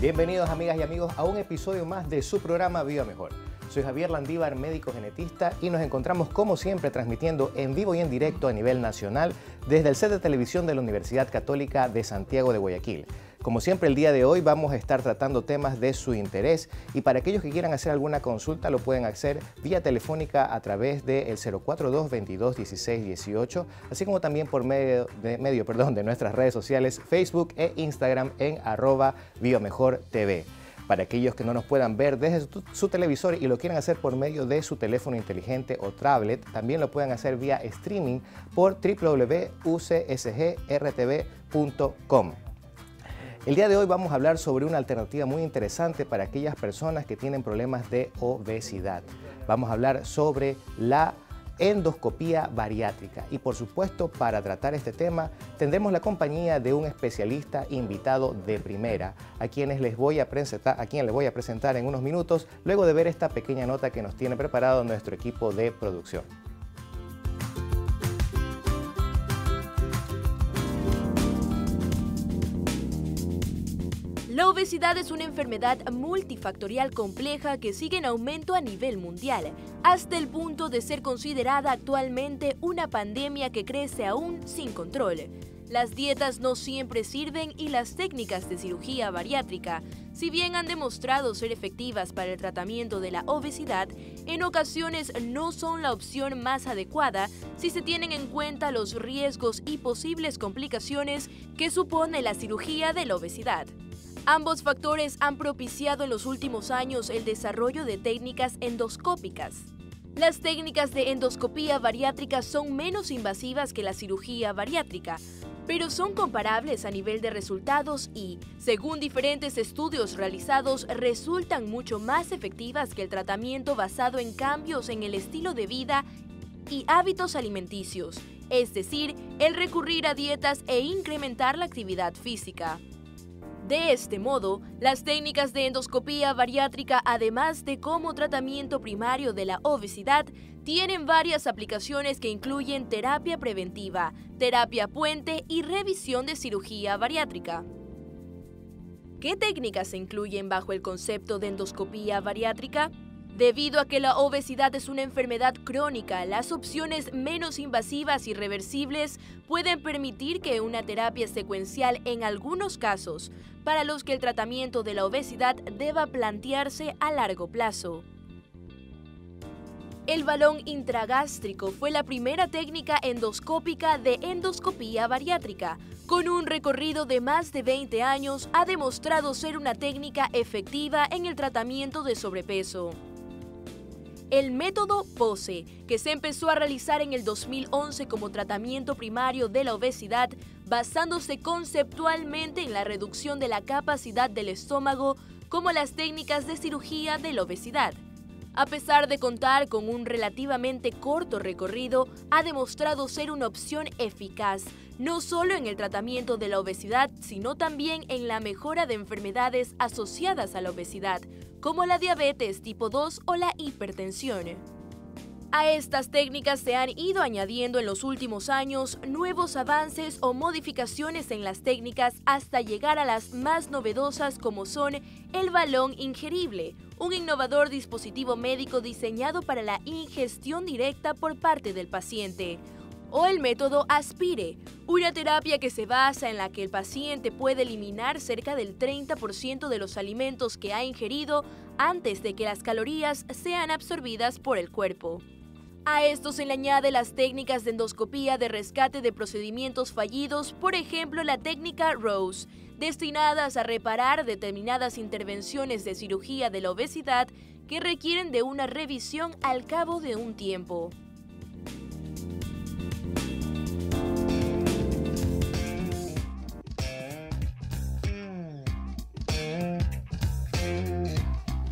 Bienvenidos amigas y amigos a un episodio más de su programa Viva Mejor. Soy Javier Landívar, médico genetista, y nos encontramos como siempre transmitiendo en vivo y en directo a nivel nacional desde el set de televisión de la Universidad Católica de Santiago de Guayaquil. Como siempre, el día de hoy vamos a estar tratando temas de su interés y para aquellos que quieran hacer alguna consulta lo pueden hacer vía telefónica a través del 042 22 18, así como también por medio de, nuestras redes sociales Facebook e Instagram en arroba biomejor TV. Para aquellos que no nos puedan ver desde su, su, televisor y lo quieran hacer por medio de su teléfono inteligente o tablet, también lo pueden hacer vía streaming por www.ucsgrtv.com. El día de hoy vamos a hablar sobre una alternativa muy interesante para aquellas personas que tienen problemas de obesidad. Vamos a hablar sobre la endoscopía bariátrica y por supuesto para tratar este tema tendremos la compañía de un especialista invitado de primera a quienes les voy a presentar a quien les voy a presentar en unos minutos luego de ver esta pequeña nota que nos tiene preparado nuestro equipo de producción. La obesidad es una enfermedad multifactorial compleja que sigue en aumento a nivel mundial, hasta el punto de ser considerada actualmente una pandemia que crece aún sin control. Las dietas no siempre sirven y las técnicas de cirugía bariátrica, si bien han demostrado ser efectivas para el tratamiento de la obesidad, en ocasiones no son la opción más adecuada si se tienen en cuenta los riesgos y posibles complicaciones que supone la cirugía de la obesidad. Ambos factores han propiciado en los últimos años el desarrollo de técnicas endoscópicas. Las técnicas de endoscopía bariátrica son menos invasivas que la cirugía bariátrica, pero son comparables a nivel de resultados y, según diferentes estudios realizados, resultan mucho más efectivas que el tratamiento basado en cambios en el estilo de vida y hábitos alimenticios, es decir, el recurrir a dietas e incrementar la actividad física. De este modo, las técnicas de endoscopía bariátrica, además de como tratamiento primario de la obesidad, tienen varias aplicaciones que incluyen terapia preventiva, terapia puente y revisión de cirugía bariátrica. ¿Qué técnicas se incluyen bajo el concepto de endoscopía bariátrica? Debido a que la obesidad es una enfermedad crónica, las opciones menos invasivas y reversibles pueden permitir que una terapia secuencial en algunos casos, para los que el tratamiento de la obesidad deba plantearse a largo plazo. El balón intragástrico fue la primera técnica endoscópica de endoscopía bariátrica. Con un recorrido de más de 20 años, ha demostrado ser una técnica efectiva en el tratamiento de sobrepeso. El método POSE, que se empezó a realizar en el 2011 como tratamiento primario de la obesidad, basándose conceptualmente en la reducción de la capacidad del estómago, como las técnicas de cirugía de la obesidad. A pesar de contar con un relativamente corto recorrido, ha demostrado ser una opción eficaz, no solo en el tratamiento de la obesidad, sino también en la mejora de enfermedades asociadas a la obesidad, como la diabetes tipo 2 o la hipertensión. A estas técnicas se han ido añadiendo en los últimos años nuevos avances o modificaciones en las técnicas hasta llegar a las más novedosas como son el balón ingerible, un innovador dispositivo médico diseñado para la ingestión directa por parte del paciente o el método Aspire, una terapia que se basa en la que el paciente puede eliminar cerca del 30% de los alimentos que ha ingerido antes de que las calorías sean absorbidas por el cuerpo. A esto se le añade las técnicas de endoscopía de rescate de procedimientos fallidos, por ejemplo la técnica ROSE, destinadas a reparar determinadas intervenciones de cirugía de la obesidad que requieren de una revisión al cabo de un tiempo.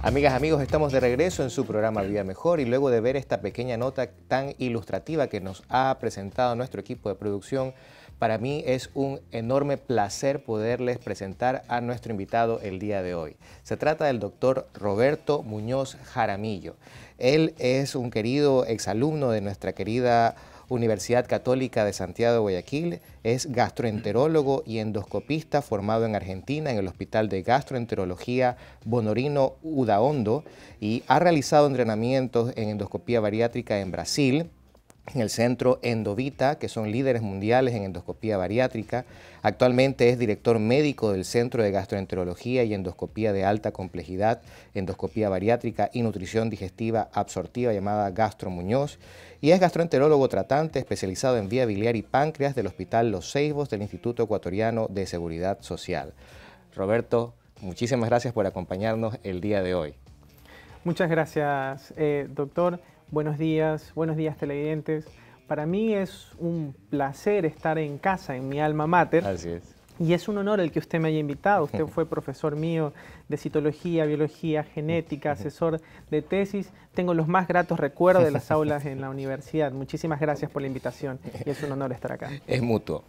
Amigas, amigos, estamos de regreso en su programa Vida Mejor y luego de ver esta pequeña nota tan ilustrativa que nos ha presentado nuestro equipo de producción, para mí es un enorme placer poderles presentar a nuestro invitado el día de hoy. Se trata del doctor Roberto Muñoz Jaramillo. Él es un querido exalumno de nuestra querida Universidad Católica de Santiago de Guayaquil, es gastroenterólogo y endoscopista formado en Argentina en el Hospital de Gastroenterología Bonorino Udaondo y ha realizado entrenamientos en endoscopía bariátrica en Brasil en el centro Endovita, que son líderes mundiales en endoscopía bariátrica. Actualmente es director médico del Centro de Gastroenterología y Endoscopía de Alta Complejidad, Endoscopía Bariátrica y Nutrición Digestiva Absortiva llamada Gastro Muñoz. Y es gastroenterólogo tratante especializado en vía biliar y páncreas del Hospital Los Seisbos del Instituto Ecuatoriano de Seguridad Social. Roberto, muchísimas gracias por acompañarnos el día de hoy. Muchas gracias, eh, doctor. Buenos días, buenos días televidentes. Para mí es un placer estar en casa, en mi alma mater. Así es. Y es un honor el que usted me haya invitado. Usted fue profesor mío de citología, biología, genética, asesor de tesis. Tengo los más gratos recuerdos de las aulas en la universidad. Muchísimas gracias por la invitación y es un honor estar acá. Es mutuo.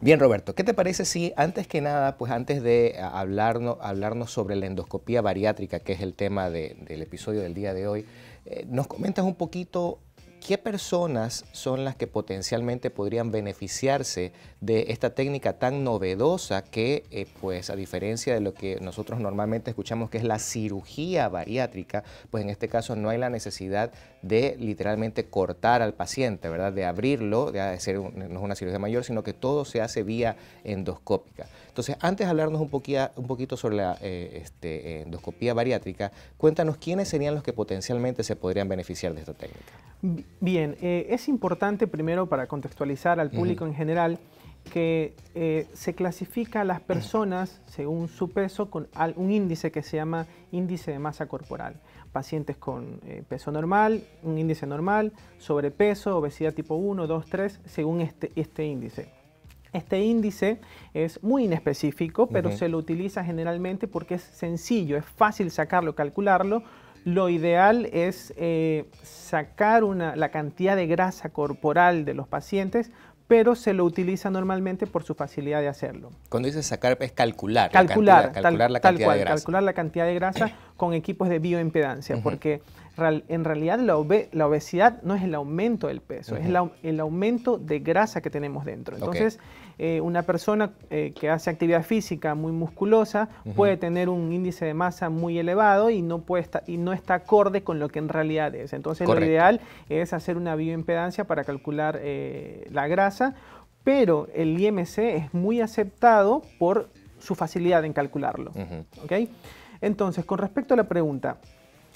Bien, Roberto, ¿qué te parece si antes que nada, pues antes de hablarnos, hablarnos sobre la endoscopía bariátrica, que es el tema del episodio del día de hoy, eh, ¿Nos comentas un poquito qué personas son las que potencialmente podrían beneficiarse de esta técnica tan novedosa que, eh, pues a diferencia de lo que nosotros normalmente escuchamos que es la cirugía bariátrica, pues en este caso no hay la necesidad de literalmente cortar al paciente, ¿verdad? De abrirlo, de hacer no es una cirugía mayor, sino que todo se hace vía endoscópica. Entonces, antes de hablarnos un, poquito sobre la eh, este, endoscopía bariátrica, cuéntanos quiénes serían los que potencialmente se podrían beneficiar de esta técnica. Bien, eh, es importante primero para contextualizar al público en general que eh, se clasifica a las personas según su peso con un índice que se llama índice de masa corporal. Pacientes con peso normal, un índice normal, sobrepeso, obesidad tipo 1, 2, 3, según este, este índice. Este índice es muy inespecífico, pero se lo utiliza generalmente porque es sencillo, es fácil sacarlo, calcularlo. Lo ideal es eh, sacar la cantidad de grasa corporal de los pacientes pero se lo utiliza normalmente por su facilidad de hacerlo. Cuando dices sacar es calcular. Calcular, calcular la cantidad de grasa. Calcular la cantidad de grasa con equipos de bioimpedancia, porque en realidad la, obesidad no es el aumento del peso, es el aumento de grasa que tenemos dentro. Entonces, eh, una persona eh, que hace actividad física muy musculosa puede tener un índice de masa muy elevado y no, y no está acorde con lo que en realidad es. Entonces lo ideal es hacer una bioimpedancia para calcular eh, la grasa, pero el IMC es muy aceptado por su facilidad en calcularlo. Entonces, con respecto a la pregunta,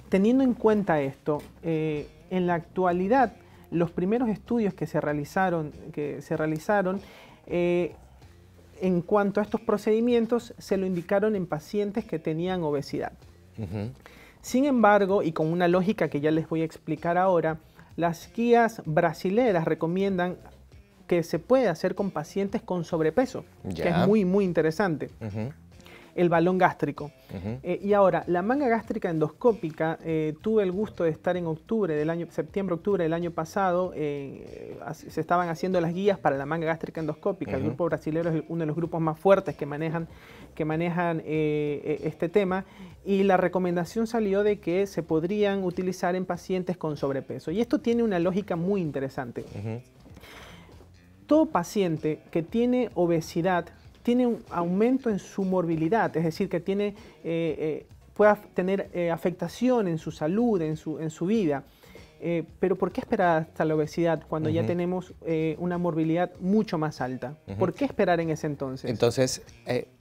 teniendo en cuenta esto, en la actualidad los primeros estudios que se realizaron, que se realizaron eh, en cuanto a estos procedimientos, se lo indicaron en pacientes que tenían obesidad. Sin embargo, y con una lógica que ya les voy a explicar ahora, las guías brasileras recomiendan que se puede hacer con pacientes con sobrepeso, que es muy, muy interesante el balón gástrico. Eh, y ahora, la manga gástrica endoscópica, eh, tuve el gusto de estar en octubre del año, septiembre-octubre del año pasado, eh, se estaban haciendo las guías para la manga gástrica endoscópica. El grupo brasileño es uno de los grupos más fuertes que manejan, que manejan este tema. Y la recomendación salió de que se podrían utilizar en pacientes con sobrepeso. Y esto tiene una lógica muy interesante. todo paciente que tiene obesidad tiene un aumento en su morbilidad, es decir, que tiene, eh, eh, pueda tener eh, afectación en su salud, en su, en su vida. pero ¿por qué esperar hasta la obesidad cuando ya tenemos una morbilidad mucho más alta? ¿Por qué esperar en ese entonces? Entonces,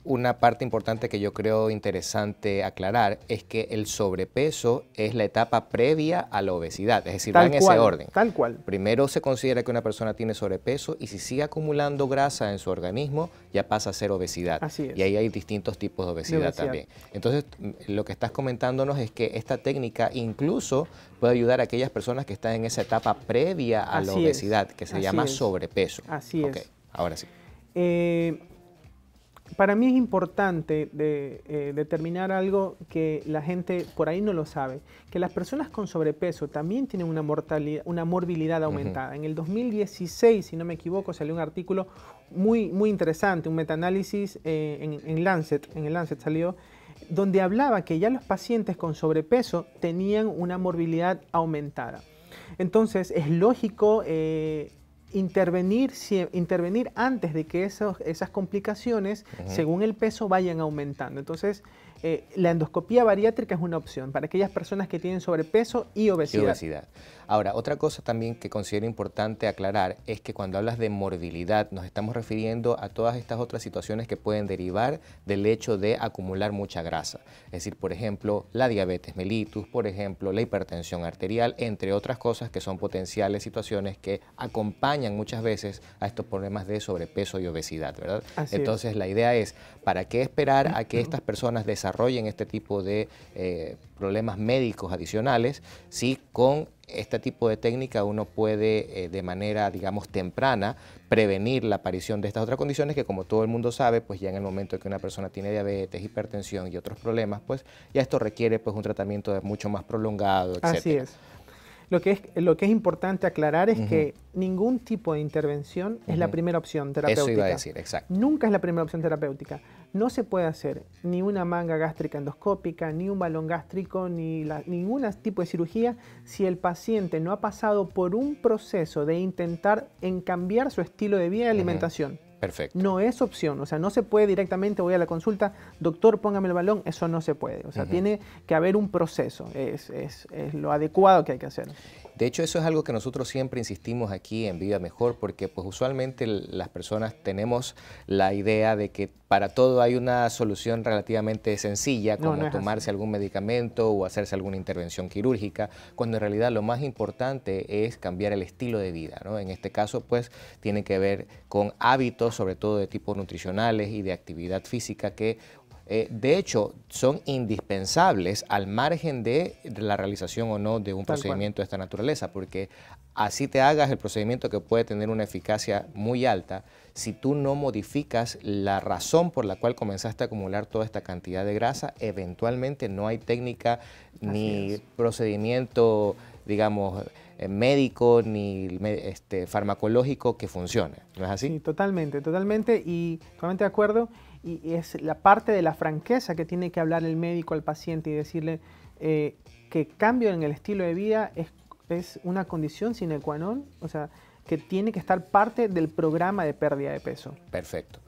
una parte importante que yo creo interesante aclarar es que el sobrepeso es la etapa previa a la obesidad, es decir, va en ese orden. Tal cual. Primero se considera que una persona tiene sobrepeso y si sigue acumulando grasa en su organismo, ya pasa a ser obesidad. Y ahí hay distintos tipos de obesidad, también. Entonces, mm, lo que estás comentándonos es que esta técnica incluso puede ayudar a aquellas personas que están en esa etapa previa a la obesidad, que se llama sobrepeso. Así es. Ahora sí. Eh, para mí es importante eh, determinar algo que la gente por ahí no lo sabe, que las personas con sobrepeso también tienen una, mortalidad, una morbilidad aumentada. En el 2016, si no me equivoco, salió un artículo muy, muy interesante, un metaanálisis eh, en, en, Lancet, en el Lancet salió, donde hablaba que ya los pacientes con sobrepeso tenían una morbilidad aumentada. Entonces es lógico eh, intervenir, si, intervenir antes de que esas complicaciones, según el peso, vayan aumentando. Entonces eh, la endoscopía bariátrica es una opción para aquellas personas que tienen sobrepeso y obesidad. Ahora, otra cosa también que considero importante aclarar es que cuando hablas de morbilidad nos estamos refiriendo a todas estas otras situaciones que pueden derivar del hecho de acumular mucha grasa. Es decir, por ejemplo, la diabetes mellitus, por ejemplo, la hipertensión arterial, entre otras cosas que son potenciales situaciones que acompañan muchas veces a estos problemas de sobrepeso y obesidad, ¿verdad? Entonces, la idea es, ¿para qué esperar a que estas personas desarrollen desarrollen este tipo de eh, problemas médicos adicionales, si con este tipo de técnica uno puede eh, de manera, digamos, temprana prevenir la aparición de estas otras condiciones que como todo el mundo sabe, pues ya en el momento que una persona tiene diabetes, hipertensión y otros problemas, pues ya esto requiere pues un tratamiento mucho más prolongado, etc. Así es. Lo que es, lo que es importante aclarar es que ningún tipo de intervención es la primera opción terapéutica. Nunca es la primera opción terapéutica. No se puede hacer ni una manga gástrica endoscópica, ni un balón gástrico, ni ningún tipo de cirugía si el paciente no ha pasado por un proceso de intentar en cambiar su estilo de vida y alimentación. Perfecto. No es opción, o sea, no se puede directamente, voy a la consulta, doctor, póngame el balón, eso no se puede. O sea, tiene que haber un proceso, es, es, lo adecuado que hay que hacer. De hecho, eso es algo que nosotros siempre insistimos aquí en Vida Mejor, porque pues usualmente las personas tenemos la idea de que para todo hay una solución relativamente sencilla, como tomarse algún medicamento o hacerse alguna intervención quirúrgica, cuando en realidad lo más importante es cambiar el estilo de vida. En este caso, pues, tiene que ver con hábitos, sobre todo de tipos nutricionales y de actividad física, que eh, de hecho, son indispensables al margen de la realización o no de un procedimiento de esta naturaleza, porque así te hagas el procedimiento que puede tener una eficacia muy alta, si tú no modificas la razón por la cual comenzaste a acumular toda esta cantidad de grasa, eventualmente no hay técnica ni procedimiento, digamos, eh, médico ni este, farmacológico que funcione. ¿No es así? Sí, totalmente, totalmente y totalmente de acuerdo. Y es la parte de la franqueza que tiene que hablar el médico al paciente y decirle eh, que cambio en el estilo de vida es, es una condición sine qua non. O sea, que tiene que estar parte del programa de pérdida de peso. Perfecto.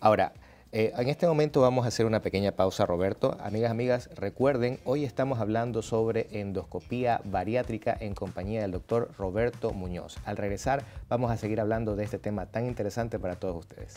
Ahora, eh, en este momento vamos a hacer una pequeña pausa, Roberto. Amigas, amigas, recuerden, hoy estamos hablando sobre endoscopía bariátrica en compañía del doctor Roberto Muñoz. Al regresar, vamos a seguir hablando de este tema tan interesante para todos ustedes.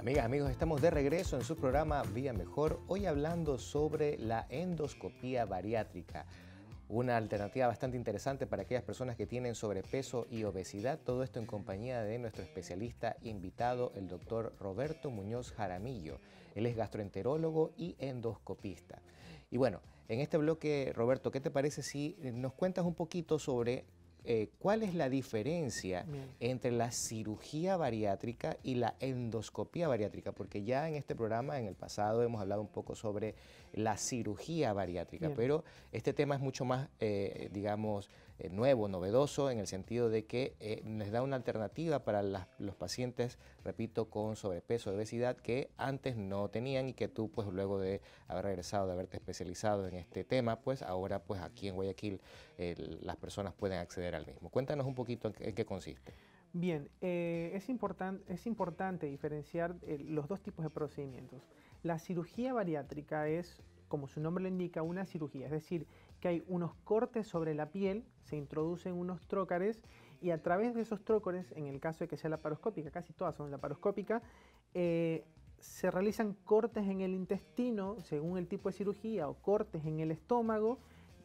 Amigas, amigos, estamos de regreso en su programa Vía Mejor, hoy hablando sobre la endoscopía bariátrica. Una alternativa bastante interesante para aquellas personas que tienen sobrepeso y obesidad. Todo esto en compañía de nuestro especialista invitado, el doctor Roberto Muñoz Jaramillo. Él es gastroenterólogo y endoscopista. Y bueno, en este bloque, Roberto, ¿qué te parece si nos cuentas un poquito sobre eh, cuál es la diferencia entre la cirugía bariátrica y la endoscopía bariátrica, porque ya en este programa, en el pasado, hemos hablado un poco sobre la cirugía bariátrica, pero este tema es mucho más, eh, digamos, eh, nuevo, novedoso, en el sentido de que nos eh, les da una alternativa para los pacientes, repito, con sobrepeso, obesidad, que antes no tenían y que tú, pues luego de haber regresado, de haberte especializado en este tema, pues ahora, pues aquí en Guayaquil, las personas pueden acceder al mismo. Cuéntanos un poquito en, qué consiste. Bien, eh, es, es importante diferenciar los dos tipos de procedimientos. La cirugía bariátrica es, como su nombre lo indica, una cirugía, es decir, que hay unos cortes sobre la piel, se introducen unos trócares y a través de esos trócares, en el caso de que sea laparoscópica, casi todas son la paroscópica, eh, se realizan cortes en el intestino según el tipo de cirugía o cortes en el estómago,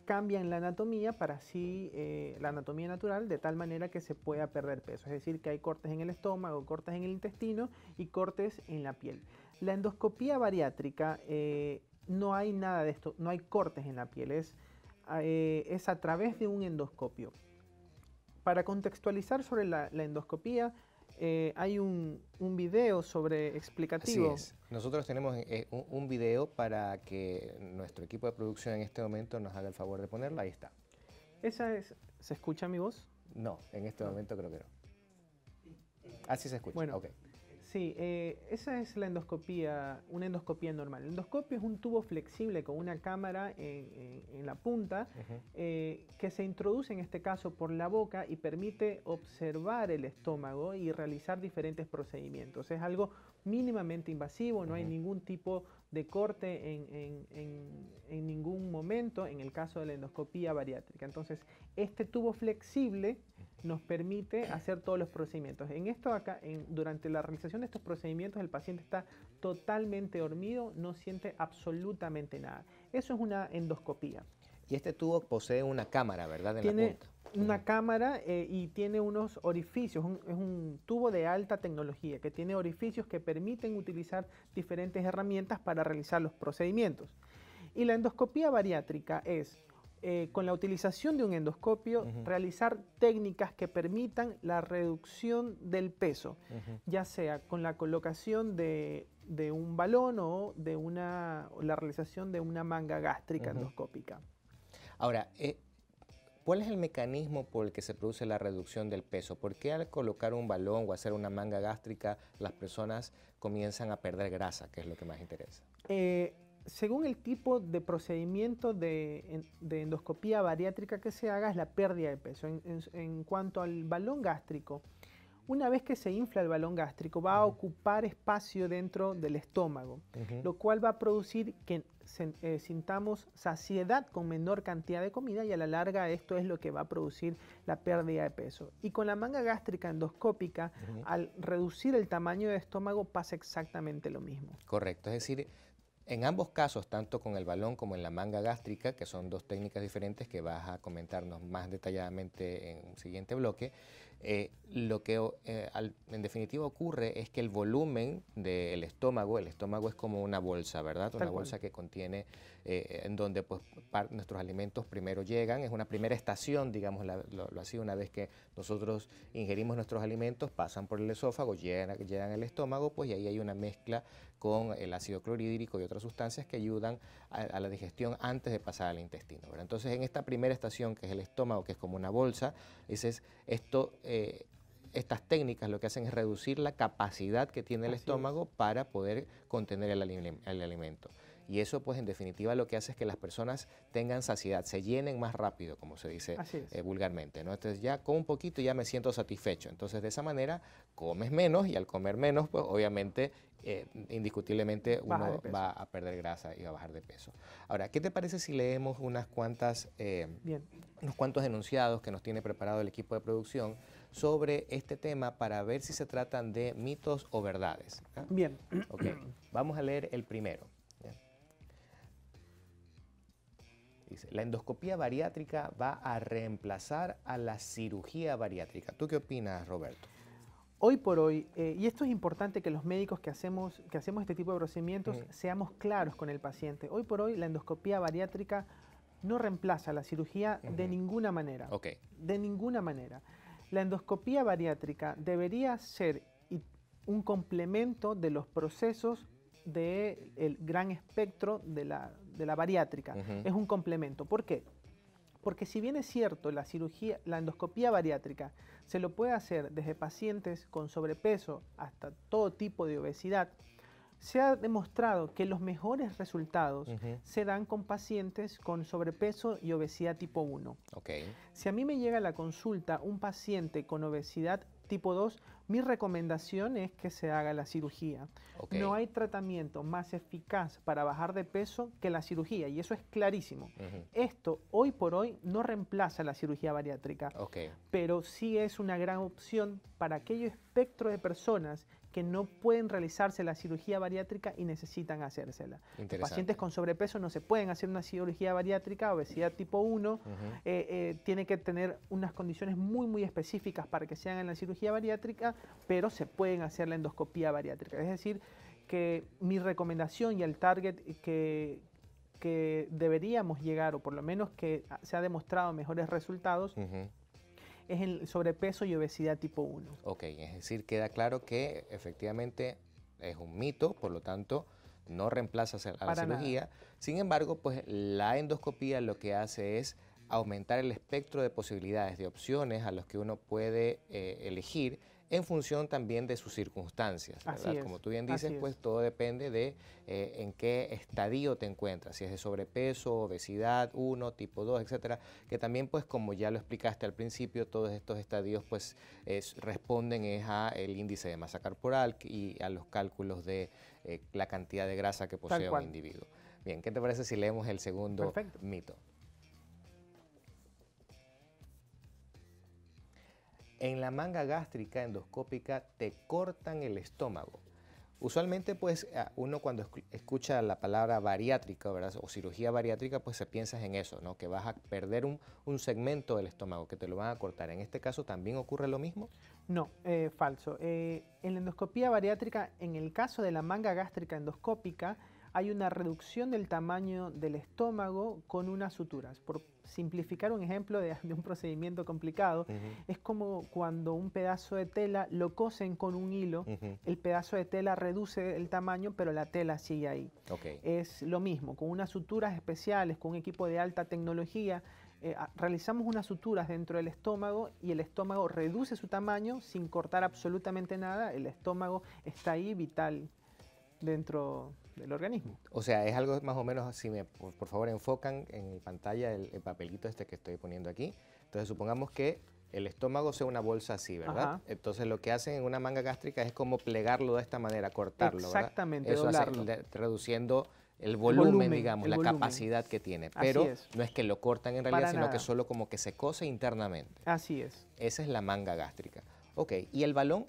cambian la anatomía para así eh, la anatomía natural de tal manera que se pueda perder peso. Es decir, que hay cortes en el estómago, cortes en el intestino y cortes en la piel. La endoscopía bariátrica eh, no hay nada de esto, no hay cortes en la piel, es eh, es a través de un endoscopio. Para contextualizar sobre la, endoscopía, eh, hay un, un, video sobre explicativo. Así Nosotros tenemos eh, un, video para que nuestro equipo de producción en este momento nos haga el favor de ponerla. Ahí está. ¿Esa es, ¿Se escucha mi voz? No, en este momento creo que no. Así se escucha. Bueno, okay. Sí, eh, esa es la endoscopía, una endoscopía normal. El endoscopio es un tubo flexible con una cámara en, la punta eh, que se introduce en este caso por la boca y permite observar el estómago y realizar diferentes procedimientos. Es algo mínimamente invasivo, no hay ningún tipo de corte en, en, en, ningún momento en el caso de la endoscopía bariátrica. Entonces, este tubo flexible nos permite hacer todos los procedimientos. En esto acá, durante la realización de estos procedimientos, el paciente está totalmente dormido, no siente absolutamente nada. Eso es una endoscopía. Y este tubo posee una cámara, ¿verdad? En la una cámara eh, y tiene unos orificios, es un tubo de alta tecnología que tiene orificios que permiten utilizar diferentes herramientas para realizar los procedimientos. Y la endoscopía bariátrica es, eh, con la utilización de un endoscopio, realizar técnicas que permitan la reducción del peso, ya sea con la colocación de, de, un balón o de una, la realización de una manga gástrica endoscópica. Ahora, eh, ¿Cuál es el mecanismo por el que se produce la reducción del peso? ¿Por qué al colocar un balón o hacer una manga gástrica las personas comienzan a perder grasa, que es lo que más interesa? Eh, según el tipo de procedimiento de, endoscopía bariátrica que se haga, es la pérdida de peso. en cuanto al balón gástrico, una vez que se infla el balón gástrico, va a ocupar espacio dentro del estómago, lo cual va a producir que eh, sintamos saciedad con menor cantidad de comida y a la larga esto es lo que va a producir la pérdida de peso. Y con la manga gástrica endoscópica, al reducir el tamaño del estómago pasa exactamente lo mismo. Correcto, es decir, en ambos casos, tanto con el balón como en la manga gástrica, que son dos técnicas diferentes que vas a comentarnos más detalladamente en un siguiente bloque, eh, lo que eh, en definitiva ocurre es que el volumen del estómago, el estómago es como una bolsa, ¿verdad? Una bolsa que contiene, eh, en donde pues, nuestros alimentos primero llegan, es una primera estación, digamos, lo, lo, así, una vez que nosotros ingerimos nuestros alimentos, pasan por el esófago, llegan, llegan al estómago, pues y ahí hay una mezcla con el ácido clorhídrico y otras sustancias que ayudan a, la digestión antes de pasar al intestino. Entonces, en esta primera estación, que es el estómago, que es como una bolsa, dices, esto... Eh, estas técnicas lo que hacen es reducir la capacidad que tiene el estómago para poder contener el, alimento. Y eso pues en definitiva lo que hace es que las personas tengan saciedad, se llenen más rápido, como se dice eh, vulgarmente. Entonces ya con un poquito ya me siento satisfecho. Entonces de esa manera comes menos y al comer menos pues obviamente eh, indiscutiblemente uno va a perder grasa y va a bajar de peso. Ahora, ¿qué te parece si leemos unas cuantas, eh, unos cuantos enunciados que nos tiene preparado el equipo de producción sobre este tema para ver si se tratan de mitos o verdades? ¿ah? Bien. Ok, vamos a leer el primero. Dice, la endoscopía bariátrica va a reemplazar a la cirugía bariátrica. ¿Tú qué opinas, Roberto? hoy por hoy, eh, y esto es importante que los médicos que hacemos, que hacemos este tipo de procedimientos seamos claros con el paciente. Hoy por hoy la endoscopía bariátrica no reemplaza la cirugía de ninguna manera. De ninguna manera. La endoscopía bariátrica debería ser un complemento de los procesos del el gran espectro de la, bariátrica. Es un complemento. ¿Por qué? Porque si bien es cierto la cirugía, la endoscopía bariátrica se lo puede hacer desde pacientes con sobrepeso hasta todo tipo de obesidad. Se ha demostrado que los mejores resultados se dan con pacientes con sobrepeso y obesidad tipo 1. Si a mí me llega a la consulta un paciente con obesidad tipo 2, mi recomendación es que se haga la cirugía. No hay tratamiento más eficaz para bajar de peso que la cirugía y eso es clarísimo. Esto hoy por hoy no reemplaza la cirugía bariátrica, pero sí es una gran opción para aquello espectro de personas que no pueden realizarse la cirugía bariátrica y necesitan hacérsela. Pacientes con sobrepeso no se pueden hacer una cirugía bariátrica, obesidad tipo 1, eh, eh, tiene que tener unas condiciones muy, muy específicas para que se hagan la cirugía bariátrica pero se pueden hacer la endoscopía bariátrica. Es decir, que mi recomendación y el target que, deberíamos llegar, o por lo menos que se ha demostrado mejores resultados, es el sobrepeso y obesidad tipo 1. Ok, es decir, queda claro que efectivamente es un mito, por lo tanto, no reemplaza a la cirugía. Sin embargo, pues la endoscopía lo que hace es aumentar el espectro de posibilidades, de opciones a los que uno puede eh, elegir en función también de sus circunstancias. Como tú bien dices, pues todo depende de eh, en qué estadio te encuentras, si es de sobrepeso, obesidad 1, tipo 2, etcétera, que también pues como ya lo explicaste al principio, todos estos estadios pues es, responden es a el índice de masa corporal y a los cálculos de eh, la cantidad de grasa que posee un individuo. Bien, ¿qué te parece si leemos el segundo mito? En la manga gástrica endoscópica te cortan el estómago. Usualmente, pues, uno cuando escucha la palabra bariátrica ¿verdad? o cirugía bariátrica, pues se piensa en eso, ¿no? Que vas a perder un, segmento del estómago, que te lo van a cortar. ¿En este caso también ocurre lo mismo? No, eh, falso. Eh, en la endoscopía bariátrica, en el caso de la manga gástrica endoscópica, hay una reducción del tamaño del estómago con unas suturas. Por simplificar un ejemplo de, un procedimiento complicado, es como cuando un pedazo de tela lo cosen con un hilo, el pedazo de tela reduce el tamaño, pero la tela sigue ahí. Es lo mismo, con unas suturas especiales, con un equipo de alta tecnología, eh, realizamos unas suturas dentro del estómago y el estómago reduce su tamaño sin cortar absolutamente nada. El estómago está ahí vital dentro del organismo. O sea, es algo más o menos, así. me por, favor enfocan en pantalla el, papelito este que estoy poniendo aquí. Entonces supongamos que el estómago sea una bolsa así, ¿verdad? Entonces lo que hacen en una manga gástrica es como plegarlo de esta manera, cortarlo. Exactamente, ¿verdad? Eso Hace, reduciendo el volumen, digamos, la capacidad que tiene. Pero no es que lo cortan en realidad, sino que solo como que se cose internamente. Así es. Esa es la manga gástrica. Ok, ¿y el balón?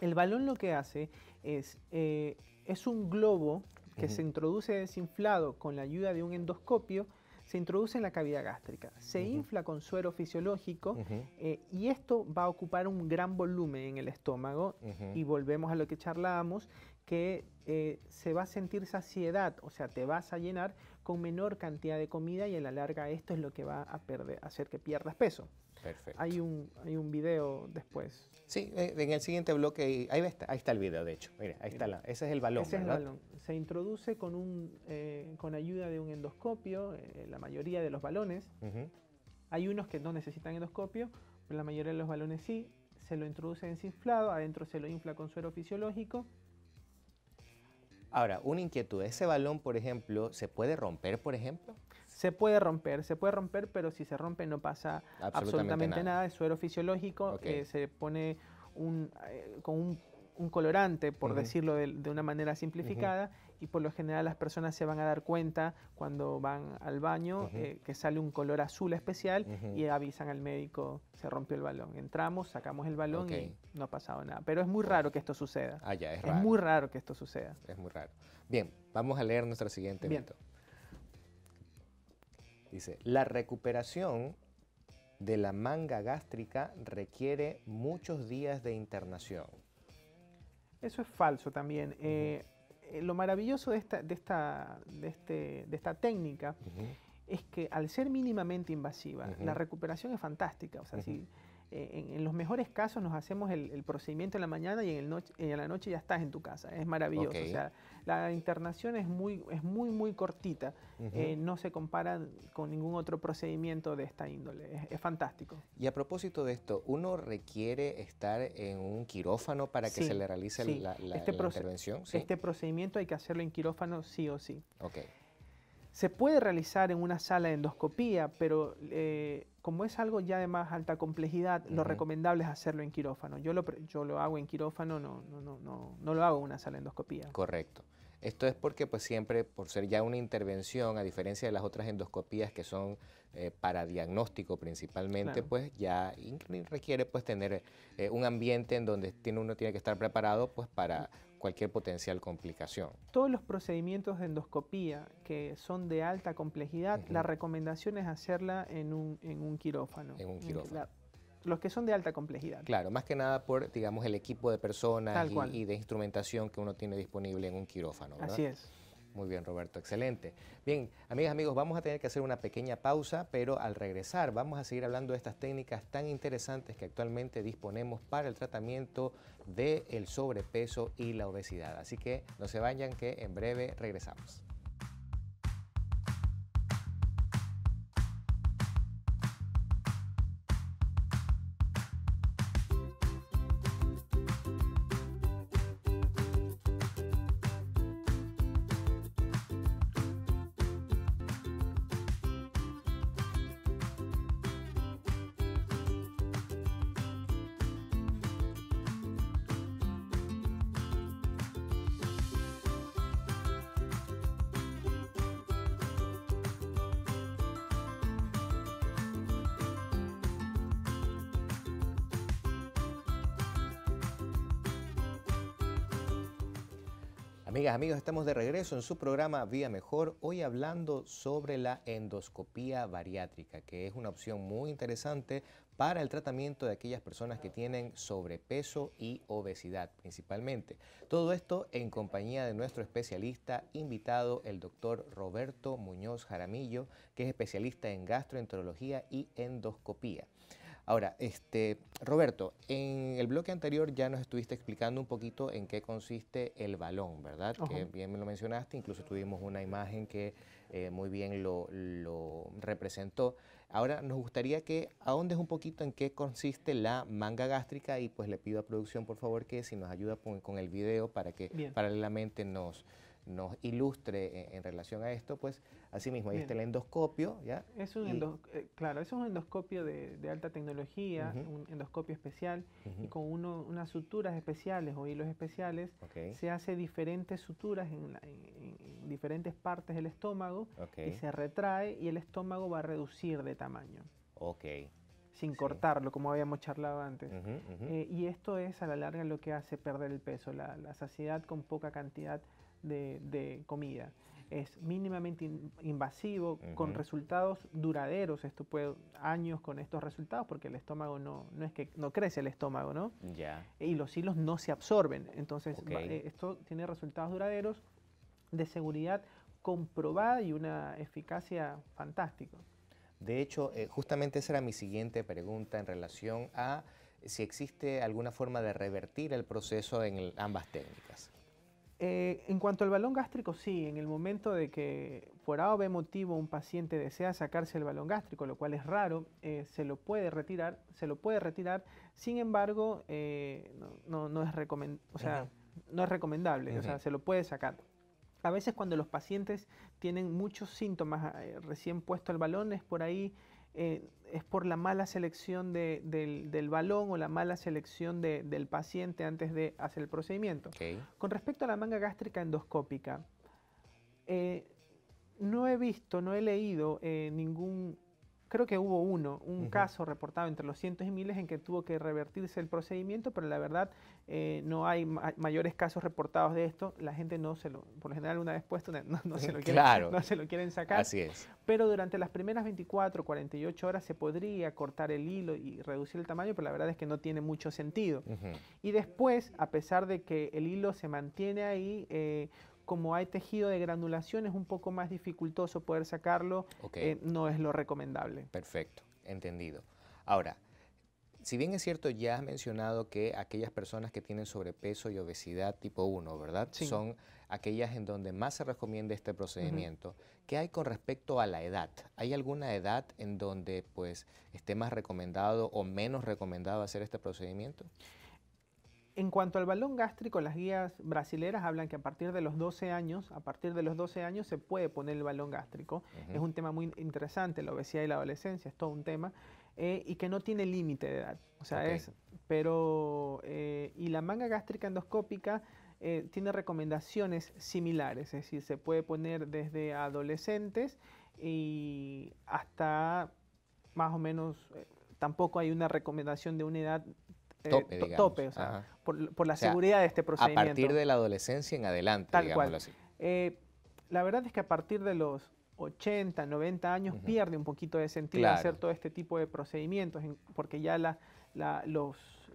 El balón lo que hace es eh, es un globo que se introduce desinflado con la ayuda de un endoscopio, se introduce en la cavidad gástrica, se infla con suero fisiológico eh, y esto va a ocupar un gran volumen en el estómago y volvemos a lo que charlábamos, que eh, se va a sentir saciedad, o sea, te vas a llenar con menor cantidad de comida y a la larga esto es lo que va a hacer que pierdas peso. Perfecto. Hay un, hay un video después. Sí, en el siguiente bloque, ahí, está, ahí está el video, de hecho. Mira, ahí está la, ese es el balón. Ese es el balón. Se introduce con, un, eh, con ayuda de un endoscopio, eh, la mayoría de los balones. Hay unos que no necesitan endoscopio, pero la mayoría de los balones sí. Se lo introduce desinflado, adentro se lo infla con suero fisiológico. Ahora, una inquietud, ¿ese balón, por ejemplo, se puede romper, por ejemplo? Se puede romper, se puede romper, pero si se rompe no pasa absolutamente, nada. Es suero fisiológico, que eh, se pone un, eh, con un, colorante, por decirlo de, una manera simplificada, y por lo general las personas se van a dar cuenta cuando van al baño eh, que sale un color azul especial y avisan al médico, se rompió el balón. Entramos, sacamos el balón y no ha pasado nada. Pero es muy raro que esto suceda. Ah, es, muy raro que esto suceda. Es muy raro. Bien, vamos a leer nuestro siguiente Bien. Dice, la recuperación de la manga gástrica requiere muchos días de internación. Eso es falso también. Eh, lo maravilloso de esta, de esta, este, técnica es que al ser mínimamente invasiva, la recuperación es fantástica. O sea, si en, los mejores casos nos hacemos el, procedimiento en la mañana y en, el en, la noche ya estás en tu casa. Es maravilloso. O sea, la internación es muy, es muy, muy cortita. Eh, no se compara con ningún otro procedimiento de esta índole. Es, fantástico. Y a propósito de esto, ¿uno requiere estar en un quirófano para que se le realice la, la este intervención? ¿Sí? Este procedimiento hay que hacerlo en quirófano sí o sí. Okay. Se puede realizar en una sala de endoscopía, pero eh, como es algo ya de más alta complejidad, lo recomendable es hacerlo en quirófano. Yo lo, yo lo hago en quirófano, no, no, no, no, no lo hago en una sala de endoscopía. Correcto. Esto es porque pues siempre, por ser ya una intervención, a diferencia de las otras endoscopías que son eh, para diagnóstico principalmente, pues ya requiere pues tener eh, un ambiente en donde tiene, uno tiene que estar preparado pues para cualquier potencial complicación. Todos los procedimientos de endoscopía que son de alta complejidad, la recomendación es hacerla en un, quirófano. En un quirófano. los que son de alta complejidad. Claro, más que nada por, digamos, el equipo de personas y, de instrumentación que uno tiene disponible en un quirófano. Así es. Muy bien, Roberto, excelente. Bien, amigas, amigos, vamos a tener que hacer una pequeña pausa, pero al regresar vamos a seguir hablando de estas técnicas tan interesantes que actualmente disponemos para el tratamiento del sobrepeso y la obesidad. Así que no se vayan, que en breve regresamos. en su programa Vía Mejor, hoy hablando sobre la endoscopía bariátrica, que es una opción muy interesante para el tratamiento de aquellas personas que tienen sobrepeso y obesidad principalmente. Todo esto en compañía de nuestro especialista invitado, el doctor Roberto Muñoz Jaramillo, que es especialista en gastroenterología y endoscopía. Ahora, este, Roberto, en el bloque anterior ya nos estuviste explicando un poquito en qué consiste el balón, ¿verdad? Que bien me lo mencionaste, incluso tuvimos una imagen que eh, muy bien lo, representó. Ahora nos gustaría que ahondes un poquito en qué consiste la manga gástrica y pues le pido a producción por favor que si nos ayuda con, el video para que paralelamente nos, nos ilustre eh, en, relación a esto, pues así mismo, ahí está el endoscopio. ¿ya? Es un eh, claro, es un endoscopio de, alta tecnología, un endoscopio especial, y con unas suturas especiales o hilos especiales se hace diferentes suturas en, diferentes partes del estómago y se retrae y el estómago va a reducir de tamaño. Sin cortarlo, como habíamos charlado antes. Eh, y esto es a la larga lo que hace perder el peso, la, la saciedad con poca cantidad de, comida. Es mínimamente invasivo, con resultados duraderos. Esto puede años con estos resultados porque el estómago no, es que no crece el estómago, ¿no? Ya. Y los hilos no se absorben. Entonces, eh, esto tiene resultados duraderos de seguridad comprobada y una eficacia fantástica. De hecho, eh, justamente esa era mi siguiente pregunta en relación a si existe alguna forma de revertir el proceso en ambas técnicas. Eh, en cuanto al balón gástrico, sí, en el momento de que por A o B motivo un paciente desea sacarse el balón gástrico, lo cual es raro, eh, se lo puede retirar, se lo puede retirar, sin embargo, eh, no, es o sea, no es recomendable, se lo puede sacar. A veces cuando los pacientes tienen muchos síntomas, recién puesto el balón, es por ahí eh, es por la mala selección del, balón o la mala selección del paciente antes de hacer el procedimiento. Con respecto a la manga gástrica endoscópica, eh, no he visto, no he leído eh, ningún creo que hubo uno, un caso reportado entre los cientos y miles en que tuvo que revertirse el procedimiento, pero la verdad eh, no hay mayores casos reportados de esto. La gente no se lo, por lo general una vez puesto, no, se, lo quieren, no se lo quieren sacar. Así es. Pero durante las primeras 24, 48 horas se podría cortar el hilo y reducir el tamaño, pero la verdad es que no tiene mucho sentido. Y después, a pesar de que el hilo se mantiene ahí, eh, como hay tejido de granulación, es un poco más dificultoso poder sacarlo, eh, no es lo recomendable. Perfecto, entendido. Ahora, si bien es cierto, ya has mencionado que aquellas personas que tienen sobrepeso y obesidad tipo 1, ¿verdad? Son aquellas en donde más se recomienda este procedimiento. ¿Qué hay con respecto a la edad? ¿Hay alguna edad en donde pues esté más recomendado o menos recomendado hacer este procedimiento? En cuanto al balón gástrico, las guías brasileras hablan que a partir de los 12 años, a partir de los 12 años se puede poner el balón gástrico. Es un tema muy interesante, la obesidad y la adolescencia, es todo un tema, eh, y que no tiene límite de edad. O sea, es, pero, eh, y la manga gástrica endoscópica eh, tiene recomendaciones similares, es decir, se puede poner desde adolescentes y hasta más o menos, tampoco hay una recomendación de una edad eh, tope, o sea, por, la seguridad de este procedimiento. A partir de la adolescencia en adelante, Tal Así. Eh, la verdad es que a partir de los 80, 90 años pierde un poquito de sentido hacer todo este tipo de procedimientos, porque ya las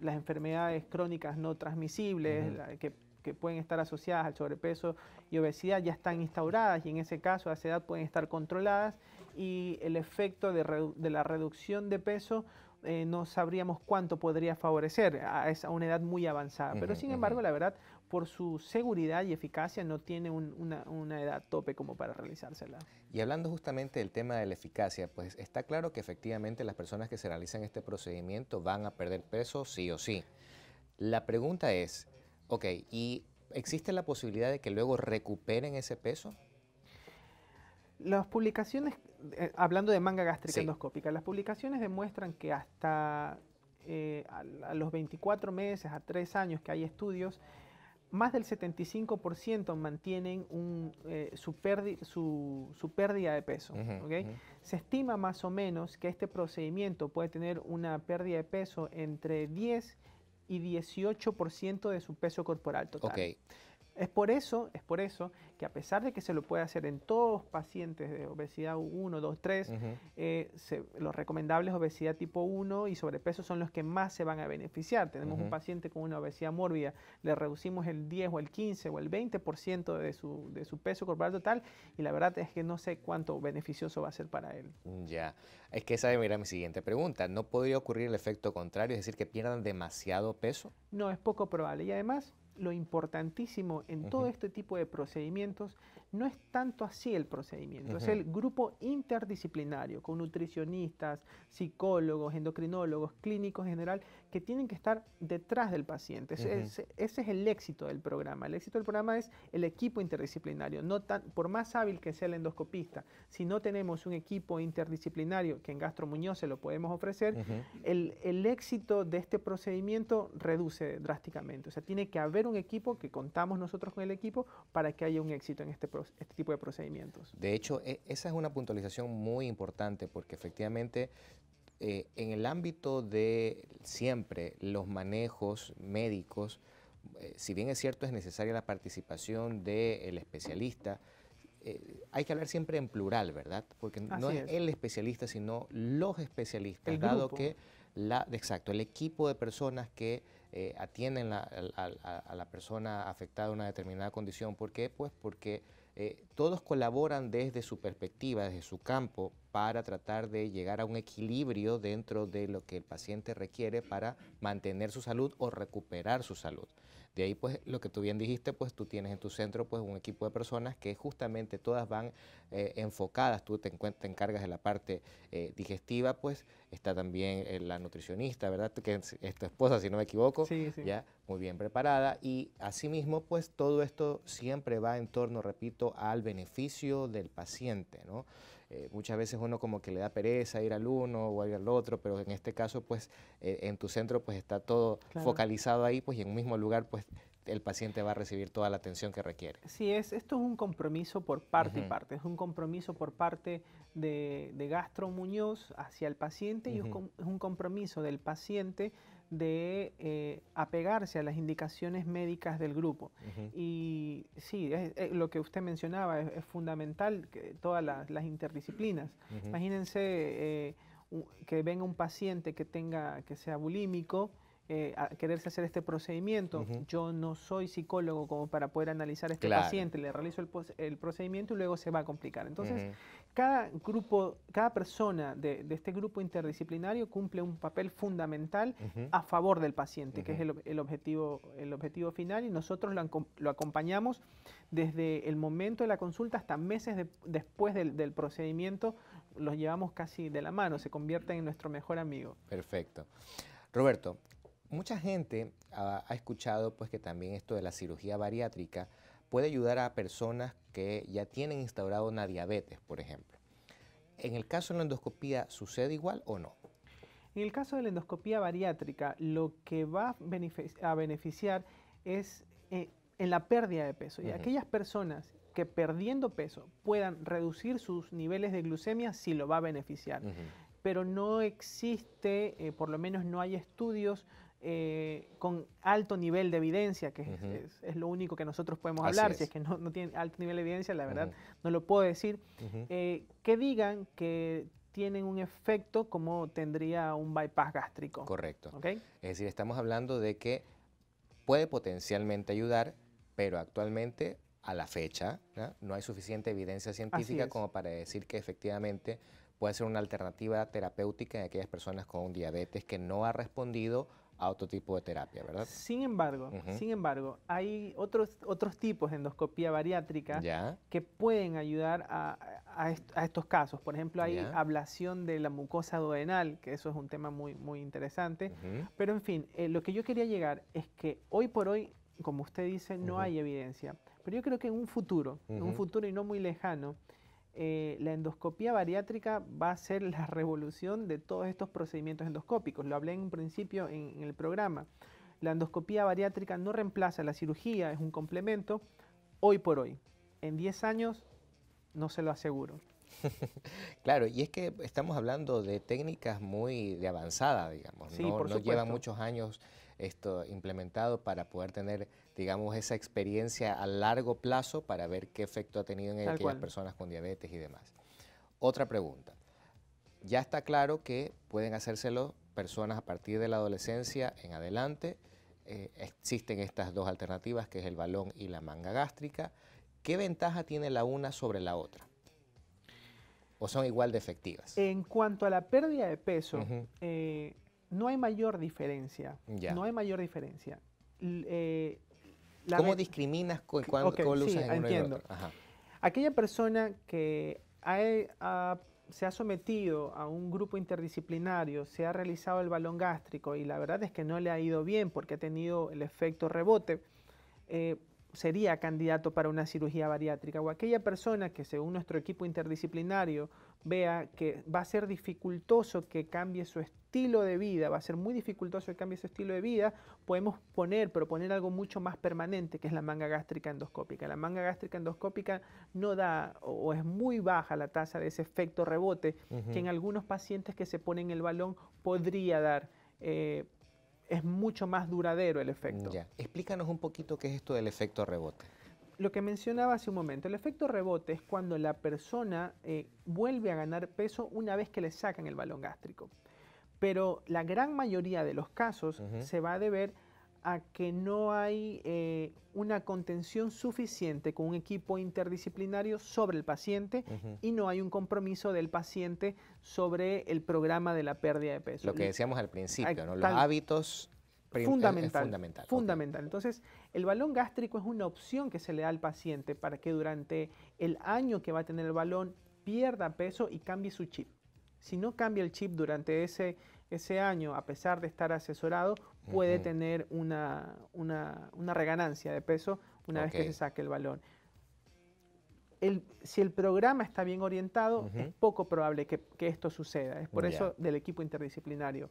enfermedades crónicas no transmisibles, que, pueden estar asociadas al sobrepeso y obesidad, ya están instauradas y en ese caso a esa edad pueden estar controladas y el efecto de, de la reducción de peso eh, no sabríamos cuánto podría favorecer a, esa, una edad muy avanzada. Pero sin embargo, la verdad, por su seguridad y eficacia, no tiene una, una, edad tope como para realizársela. Y hablando justamente del tema de la eficacia, pues está claro que efectivamente las personas que se realizan este procedimiento van a perder peso sí o sí. La pregunta es, ok, ¿y existe la posibilidad de que luego recuperen ese peso? Las publicaciones, eh, hablando de manga gástrica endoscópica, las publicaciones demuestran que hasta eh, a, los 24 meses, a 3 años que hay estudios, más del 75% mantienen un, eh, su, su, pérdida de peso. Se estima más o menos que este procedimiento puede tener una pérdida de peso entre 10 y 18% de su peso corporal total. Okay. Es por eso, es por eso que a pesar de que se lo puede hacer en todos los pacientes de obesidad 1, 2, 3, los recomendables obesidad tipo 1 y sobrepeso son los que más se van a beneficiar. Tenemos un paciente con una obesidad mórbida, le reducimos el 10 o el 15 o el 20% de su, de su peso corporal total y la verdad es que no sé cuánto beneficioso va a ser para él. Ya, es que esa era mi siguiente pregunta. ¿No podría ocurrir el efecto contrario, es decir, que pierdan demasiado peso? No, es poco probable y además lo importantísimo en todo este tipo de procedimientos no es tanto así el procedimiento, es el grupo interdisciplinario con nutricionistas, psicólogos, endocrinólogos, clínicos en general, que tienen que estar detrás del paciente. ese, es el éxito del programa. El éxito del programa es el equipo interdisciplinario. No tan, por más hábil que sea el endoscopista, si no tenemos un equipo interdisciplinario, que en Gastro Muñoz se lo podemos ofrecer, el, el éxito de este procedimiento reduce drásticamente. O sea, tiene que haber un equipo, que contamos nosotros con el equipo, para que haya un éxito en este programa este tipo de procedimientos. De hecho, e, esa es una puntualización muy importante porque efectivamente eh, en el ámbito de siempre los manejos médicos, eh, si bien es cierto es necesaria la participación del especialista, eh, hay que hablar siempre en plural, ¿verdad? Porque no es, el especialista, sino los especialistas, dado que la, exacto, el equipo de personas que atienden a, la persona afectada a una determinada condición. ¿Por qué? Pues porque eh, todos colaboran desde su perspectiva, desde su campo, para tratar de llegar a un equilibrio dentro de lo que el paciente requiere para mantener su salud o recuperar su salud. De ahí, pues, lo que tú bien dijiste, pues tú tienes en tu centro pues un equipo de personas que justamente todas van eh, enfocadas, tú te, encargas de la parte eh, digestiva, pues está también eh, la nutricionista, ¿verdad? Que es, tu esposa, si no me equivoco, sí, sí. ya muy bien preparada y asimismo, pues todo esto siempre va en torno, repito, al beneficio del paciente, ¿no? Eh, muchas veces uno como que le da pereza ir al uno o ir al otro, pero en este caso pues eh, en tu centro pues está todo focalizado ahí pues y en un mismo lugar pues el paciente va a recibir toda la atención que requiere. Sí, es, esto es un compromiso por parte y parte, es un compromiso por parte de, Gastro Muñoz hacia el paciente y es un compromiso del paciente de eh, apegarse a las indicaciones médicas del grupo. Y sí, eh, lo que usted mencionaba es, fundamental, que todas las, interdisciplinas. Imagínense eh, que venga un paciente que, tenga, que sea bulímico. a quererse hacer este procedimiento. Yo no soy psicólogo como para poder analizar a este paciente, le realizo el, procedimiento y luego se va a complicar. Entonces, cada grupo, cada persona de, este grupo interdisciplinario cumple un papel fundamental a favor del paciente, que es el, objetivo, el objetivo final, y nosotros lo, acompañamos desde el momento de la consulta hasta meses después del, procedimiento, los llevamos casi de la mano, se convierte en nuestro mejor amigo. Perfecto. Roberto, mucha gente ha, ha, escuchado pues que también esto de la cirugía bariátrica puede ayudar a personas que ya tienen instaurado una diabetes, por ejemplo. ¿En el caso de la endoscopía sucede igual o no? En el caso de la endoscopía bariátrica, lo que va a beneficiar es eh, en la pérdida de peso. Y aquellas personas que perdiendo peso puedan reducir sus niveles de glucemia, sí lo va a beneficiar. Pero no existe, eh, por lo menos no hay estudios eh, con alto nivel de evidencia, que es, lo único que nosotros podemos hablar. Si es que no, no, tienen alto nivel de evidencia, la verdad no lo puedo decir. Eh, que digan que tienen un efecto como tendría un bypass gástrico. Correcto. Es decir, estamos hablando de que puede potencialmente ayudar, pero actualmente a la fecha ¿no? no hay suficiente evidencia científica como para decir que efectivamente puede ser una alternativa terapéutica en aquellas personas con diabetes que no ha respondido a otro tipo de terapia, ¿verdad? Sin embargo, sin embargo, hay otros, otros tipos de endoscopía bariátrica que pueden ayudar a, estos casos. Por ejemplo, hay ablación de la mucosa duodenal, que eso es un tema muy, muy interesante. Pero en fin, eh, lo que yo quería llegar es que hoy por hoy, como usted dice, no hay evidencia. Pero yo creo que en un futuro, en un futuro y no muy lejano, eh, la endoscopía bariátrica va a ser la revolución de todos estos procedimientos endoscópicos. Lo hablé en principio en, en el programa. La endoscopía bariátrica no reemplaza la cirugía, es un complemento hoy por hoy. En 10 años no se lo aseguro. claro, y es que estamos hablando de técnicas muy de avanzada, digamos, no, no llevan muchos años esto implementado para poder tener, digamos, esa experiencia a largo plazo para ver qué efecto ha tenido en el aquellas personas con diabetes y demás. Otra pregunta. Ya está claro que pueden hacérselo personas a partir de la adolescencia en adelante. Eh, existen estas dos alternativas, que es el balón y la manga gástrica. ¿Qué ventaja tiene la una sobre la otra? o son igual de efectivas? En cuanto a la pérdida de peso, eh, no hay mayor diferencia. No hay mayor diferencia. Eh, ¿Cómo discriminas con cuando okay, en entiendo. Aquella persona que se ha sometido a un grupo interdisciplinario, se ha realizado el balón gástrico y la verdad es que no le ha ido bien porque ha tenido el efecto rebote, eh, sería candidato para una cirugía bariátrica o aquella persona que según nuestro equipo interdisciplinario vea que va a ser dificultoso que cambie su estilo de vida, va a ser muy dificultoso que cambie su estilo de vida, podemos poner, proponer algo mucho más permanente que es la manga gástrica endoscópica. La manga gástrica endoscópica no da o es muy baja la tasa de ese efecto rebote que en algunos pacientes que se ponen el balón podría dar. Eh, es mucho más duradero el efecto. Explícanos un poquito qué es esto del efecto rebote. Lo que mencionaba hace un momento, el efecto rebote es cuando la persona eh, vuelve a ganar peso una vez que le sacan el balón gástrico. Pero la gran mayoría de los casos se va a deber a que no hay eh, una contención suficiente con un equipo interdisciplinario sobre el paciente y no hay un compromiso del paciente sobre el programa de la pérdida de peso. Lo que decíamos al principio, los hábitos fundamental, fundamental. fundamental. Entonces, el balón gástrico es una opción que se le da al paciente para que durante el año que va a tener el balón pierda peso y cambie su chip. Si no cambia el chip durante ese ese año, a pesar de estar asesorado, puede tener una, una, reganancia de peso una vez que se saque el balón. El, si el programa está bien orientado, es poco probable que, esto suceda. Es por eso del equipo interdisciplinario.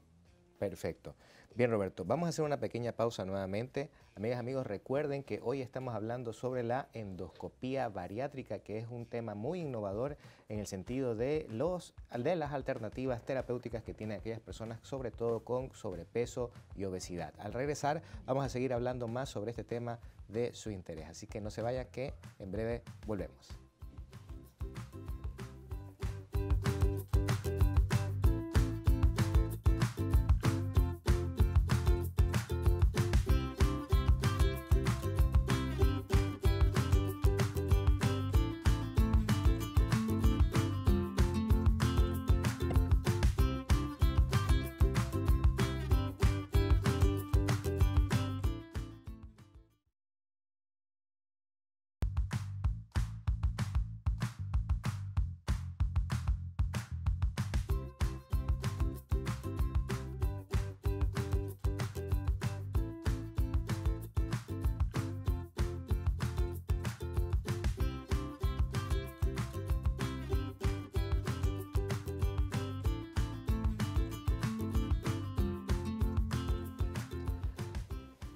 Perfecto. Bien, Roberto, vamos a hacer una pequeña pausa nuevamente. Amigas, amigos, recuerden que hoy estamos hablando sobre la endoscopía bariátrica, que es un tema muy innovador en el sentido de, los, de las alternativas terapéuticas que tienen aquellas personas, sobre todo con sobrepeso y obesidad. Al regresar, vamos a seguir hablando más sobre este tema de su interés. Así que no se vaya, que en breve volvemos.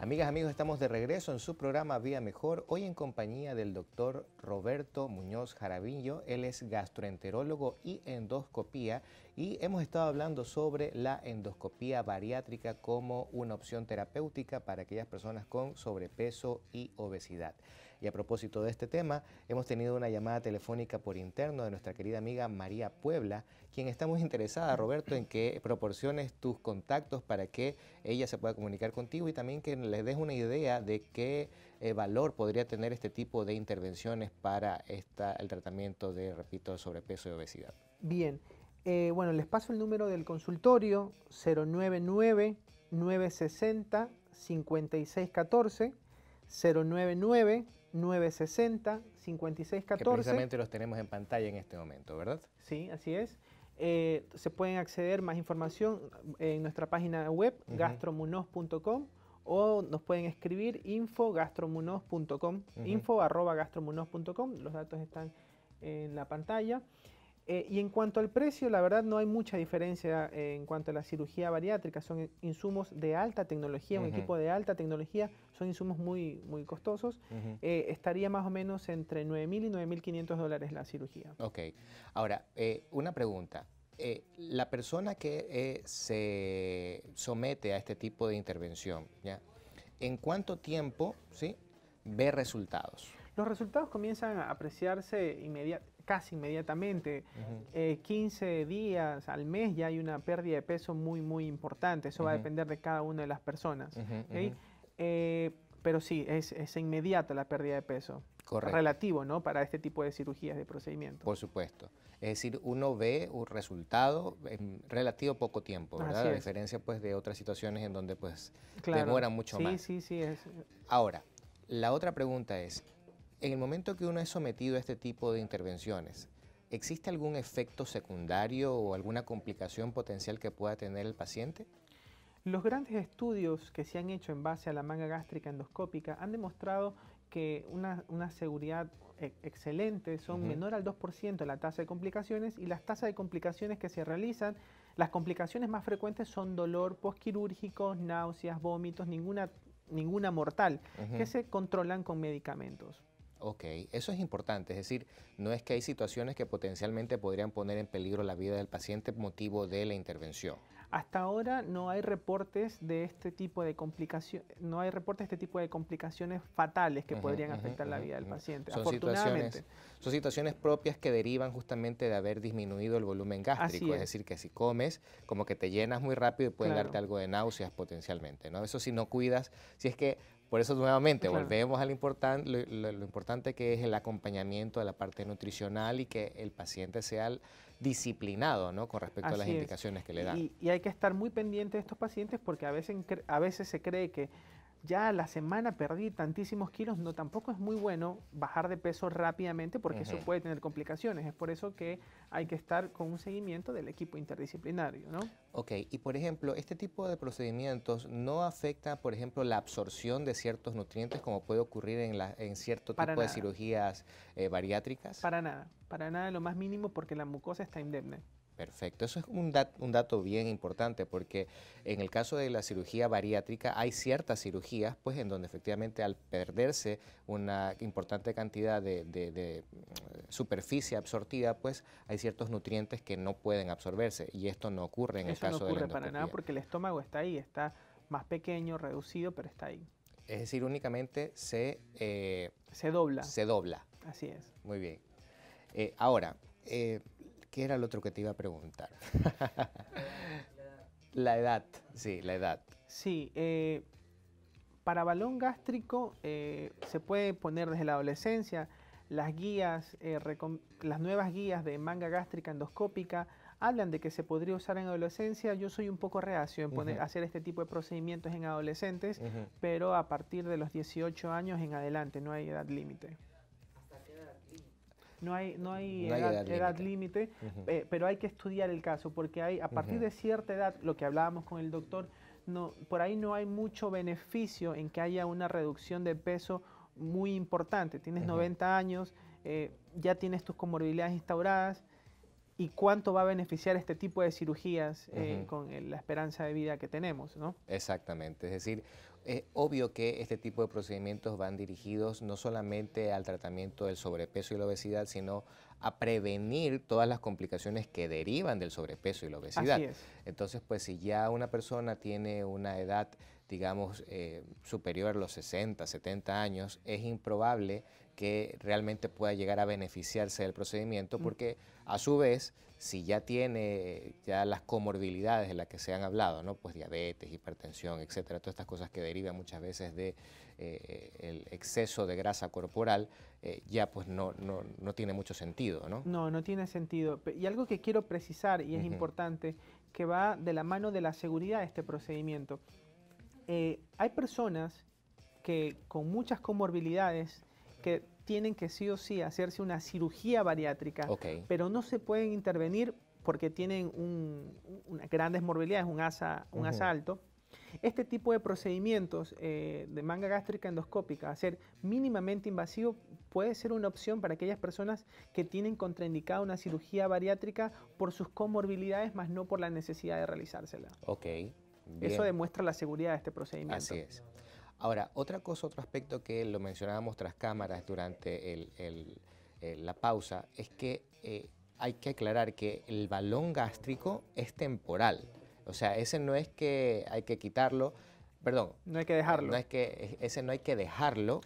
Amigas, amigos, estamos de regreso en su programa Vía Mejor, hoy en compañía del doctor Roberto Muñoz Jarabillo. Él es gastroenterólogo y endoscopía y hemos estado hablando sobre la endoscopía bariátrica como una opción terapéutica para aquellas personas con sobrepeso y obesidad. Y a propósito de este tema, hemos tenido una llamada telefónica por interno de nuestra querida amiga María Puebla, quien está muy interesada, Roberto, en que proporciones tus contactos para que ella se pueda comunicar contigo y también que les des una idea de qué eh, valor podría tener este tipo de intervenciones para esta, el tratamiento de, repito, sobrepeso y obesidad. Bien, eh, bueno, les paso el número del consultorio 099 960 5614 099 960 5614. Que precisamente los tenemos en pantalla en este momento, ¿verdad? Sí, así es. Eh, se pueden acceder más información en nuestra página web gastromunos.com o nos pueden escribir info.gastromunos.com info@gastromunos.com info Los datos están en la pantalla. Eh, y en cuanto al precio, la verdad no hay mucha diferencia eh, en cuanto a la cirugía bariátrica. Son insumos de alta tecnología, un equipo de alta tecnología, son insumos muy, muy costosos. Eh, estaría más o menos entre 9.000 y 9.500 dólares la cirugía. Ok. Ahora, una pregunta. la persona que se somete a este tipo de intervención, ¿ya? ¿en cuánto tiempo ¿sí? ve resultados? Los resultados comienzan a apreciarse inmediatamente casi inmediatamente. 15 eh, días al mes ya hay una pérdida de peso muy, muy importante. Eso va a depender de cada una de las personas. Eh, pero sí, es, es, inmediata la pérdida de peso. Correcto. Relativo, ¿no? Para este tipo de cirugías, de procedimiento. Por supuesto. Es decir, uno ve un resultado en relativo poco tiempo, ¿verdad? A diferencia, pues, de otras situaciones en donde, pues, demora mucho más. Sí, sí, sí. Ahora, la otra pregunta es, en el momento que uno es sometido a este tipo de intervenciones, ¿existe algún efecto secundario o alguna complicación potencial que pueda tener el paciente? Los grandes estudios que se han hecho en base a la manga gástrica endoscópica han demostrado que una, seguridad e, excelente son menor al 2% la tasa de complicaciones y las tasas de complicaciones que se realizan, las complicaciones más frecuentes son dolor postquirúrgico, náuseas, vómitos, ninguna, ninguna mortal, que se controlan con medicamentos. Ok, eso es importante, es decir, no es que hay situaciones que potencialmente podrían poner en peligro la vida del paciente motivo de la intervención. Hasta ahora no hay reportes de este tipo de complicaciones, no hay reportes este tipo de complicaciones fatales que podrían afectar la vida del paciente. Son afortunadamente. Situaciones, son situaciones propias que derivan justamente de haber disminuido el volumen gástrico, es. decir, que si comes, como que te llenas muy rápido y pueden darte algo de náuseas potencialmente, ¿no? Eso si no cuidas, si es que por eso nuevamente volvemos a lo, lo, importante que es el acompañamiento de la parte nutricional y que el paciente sea disciplinado ¿no? con respecto a las indicaciones que le dan. Y, y, hay que estar muy pendiente de estos pacientes porque a veces, a veces se cree que ya la semana perdí tantísimos kilos, no tampoco es muy bueno bajar de peso rápidamente porque eso puede tener complicaciones. Es por eso que hay que estar con un seguimiento del equipo interdisciplinario, ¿no? Ok, y por ejemplo, este tipo de procedimientos no afecta, por ejemplo, la absorción de ciertos nutrientes como puede ocurrir en, en cierto tipo de cirugías eh, bariátricas. Para nada, para nada, lo más mínimo porque la mucosa está indemne. Perfecto, eso es un, dato bien importante porque en el caso de la cirugía bariátrica hay ciertas cirugías pues en donde efectivamente al perderse una importante cantidad de, mm, superficie absorbida pues hay ciertos nutrientes que no pueden absorberse y esto no ocurre en el caso de la no ocurre para nada porque el estómago está ahí, está más pequeño, reducido, pero está ahí. Es decir, únicamente se... Eh, se dobla. Se dobla. Así es. Muy bien. Eh, ahora... Eh, ¿Qué era lo otro que te iba a preguntar? la edad, sí, la edad. Sí, eh, para balón gástrico eh, se puede poner desde la adolescencia. Las guías, eh, las nuevas guías de manga gástrica endoscópica hablan de que se podría usar en adolescencia. Yo soy un poco reacio en poner, hacer este tipo de procedimientos en adolescentes, pero a partir de los 18 años en adelante no hay edad límite no hay, no hay, edad, límite, eh, pero hay que estudiar el caso porque hay, a partir de cierta edad, lo que hablábamos con el doctor, no, por ahí no hay mucho beneficio en que haya una reducción de peso muy importante. Tienes 90 años, eh, ya tienes tus comorbilidades instauradas. ¿Y cuánto va a beneficiar este tipo de cirugías eh, con la esperanza de vida que tenemos? ¿no? Exactamente, es decir, es obvio que este tipo de procedimientos van dirigidos no solamente al tratamiento del sobrepeso y la obesidad, sino a prevenir todas las complicaciones que derivan del sobrepeso y la obesidad. Entonces, pues si ya una persona tiene una edad, digamos, eh, superior a los 60, 70 años, es improbable que realmente pueda llegar a beneficiarse del procedimiento, mm. porque a su vez, si ya tiene ya las comorbilidades de las que se han hablado, ¿no? pues diabetes, hipertensión, etcétera, todas estas cosas que derivan muchas veces de eh, el exceso de grasa corporal, eh, ya pues no, no, no, tiene mucho sentido, ¿no? No, no tiene sentido. Y algo que quiero precisar, y es importante, que va de la mano de la seguridad de este procedimiento. Eh, hay personas que con muchas comorbilidades que tienen que sí o sí hacerse una cirugía bariátrica, pero no se pueden intervenir porque tienen un, grandes morbilidades, un, asa, un asalto. Este tipo de procedimientos eh, de manga gástrica endoscópica, hacer mínimamente invasivo, puede ser una opción para aquellas personas que tienen contraindicada una cirugía bariátrica por sus comorbilidades, más no por la necesidad de realizársela. Ok. Eso demuestra la seguridad de este procedimiento. Así es. Ahora, otra cosa, otro aspecto que lo mencionábamos tras cámaras durante eh, la pausa, es que eh, hay que aclarar que el balón gástrico es temporal. O sea, ese no es que hay que quitarlo, perdón. No hay que dejarlo. No es que, ese no hay que dejarlo,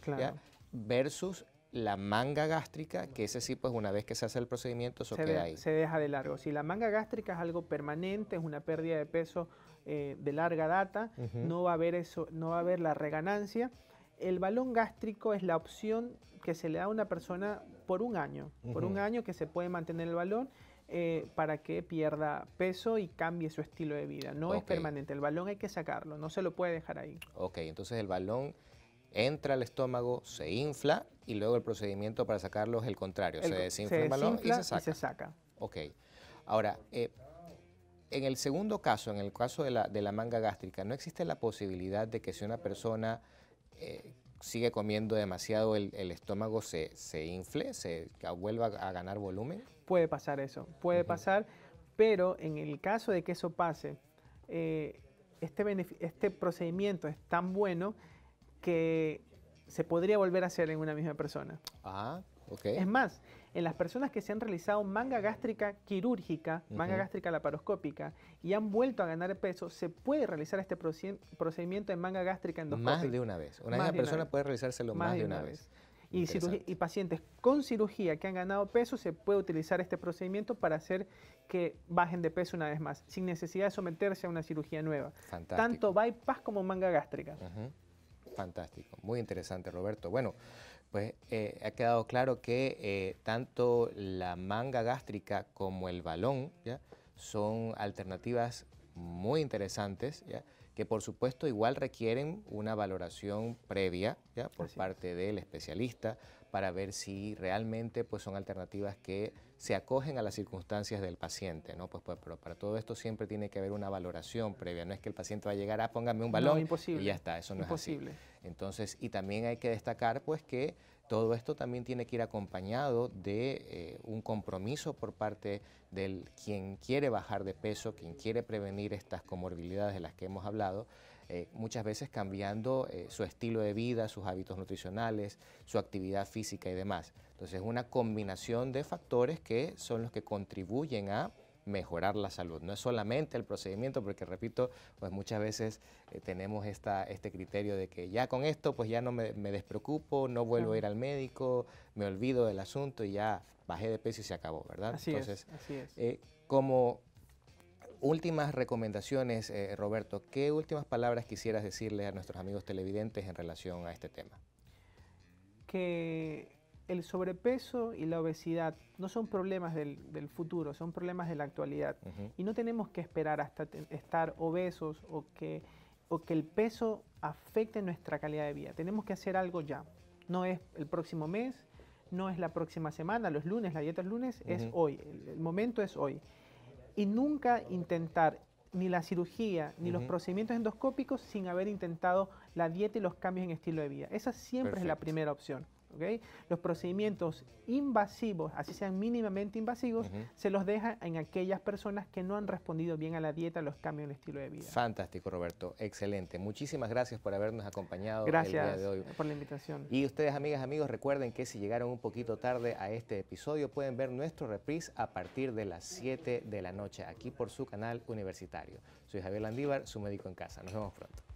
versus la manga gástrica, que ese sí, pues una vez que se hace el procedimiento, eso queda ahí. Se deja de largo. Si la manga gástrica es algo permanente, es una pérdida de peso eh, de larga data, no, va a haber eso, no va a haber la reganancia. El balón gástrico es la opción que se le da a una persona por un año, por un año que se puede mantener el balón eh, para que pierda peso y cambie su estilo de vida. No es permanente, el balón hay que sacarlo, no se lo puede dejar ahí. Ok, entonces el balón entra al estómago, se infla y luego el procedimiento para sacarlo es el contrario, se desinfla el balón y se saca. Ok, ahora, eh, en el segundo caso, en el caso de la, de la, manga gástrica, ¿no existe la posibilidad de que si una persona eh, sigue comiendo demasiado, el, estómago se, infle, se vuelva a ganar volumen? Puede pasar eso, puede pasar, pero en el caso de que eso pase, eh, este, este procedimiento es tan bueno que se podría volver a hacer en una misma persona. Ah, ok. Es más, en las personas que se han realizado manga gástrica quirúrgica, manga gástrica laparoscópica, y han vuelto a ganar peso, se puede realizar este procedimiento en manga gástrica endoscópica. Más de una vez. Una, misma persona puede realizárselo más, de una, vez. Y, pacientes con cirugía que han ganado peso, se puede utilizar este procedimiento para hacer que bajen de peso una vez más, sin necesidad de someterse a una cirugía nueva. Tanto bypass como manga gástrica. Fantástico, muy interesante Roberto. Bueno, pues eh, ha quedado claro que eh, tanto la manga gástrica como el balón ¿ya? son alternativas muy interesantes, que por supuesto igual requieren una valoración previa ¿ya? por parte del especialista para ver si realmente pues, son alternativas que se acogen a las circunstancias del paciente, ¿no? Pues, pues pero para todo esto siempre tiene que haber una valoración previa, no es que el paciente va a llegar a ah, póngame un balón y ya está, eso no es posible. Entonces, y también hay que destacar pues que todo esto también tiene que ir acompañado de eh, un compromiso por parte del quien quiere bajar de peso, quien quiere prevenir estas comorbilidades de las que hemos hablado, eh, muchas veces cambiando eh, su estilo de vida, sus hábitos nutricionales, su actividad física y demás. Entonces, es una combinación de factores que son los que contribuyen a mejorar la salud. No es solamente el procedimiento, porque repito, pues muchas veces eh, tenemos esta, este criterio de que ya con esto pues ya no me, despreocupo, no vuelvo a ir al médico, me olvido del asunto y ya bajé de peso y se acabó, ¿verdad? Así Entonces, es, eh, como últimas recomendaciones, eh, Roberto, ¿qué últimas palabras quisieras decirle a nuestros amigos televidentes en relación a este tema? Que el sobrepeso y la obesidad no son problemas del, futuro, son problemas de la actualidad. Y no tenemos que esperar hasta estar obesos o que, el peso afecte nuestra calidad de vida. Tenemos que hacer algo ya. No es el próximo mes, no es la próxima semana, los lunes, la dieta es lunes, es hoy. El, momento es hoy. Y nunca intentar ni la cirugía ni los procedimientos endoscópicos sin haber intentado la dieta y los cambios en estilo de vida. Esa siempre es la primera opción. Los procedimientos invasivos, así sean mínimamente invasivos, se los deja en aquellas personas que no han respondido bien a la dieta, los cambios en el estilo de vida. Fantástico, Roberto. Excelente. Muchísimas gracias por habernos acompañado gracias el día de hoy. por la invitación. Y ustedes, amigas, amigos, recuerden que si llegaron un poquito tarde a este episodio, pueden ver nuestro reprise a partir de las 7 de la noche, aquí por su canal universitario. Soy Javier Landívar, su médico en casa. Nos vemos pronto.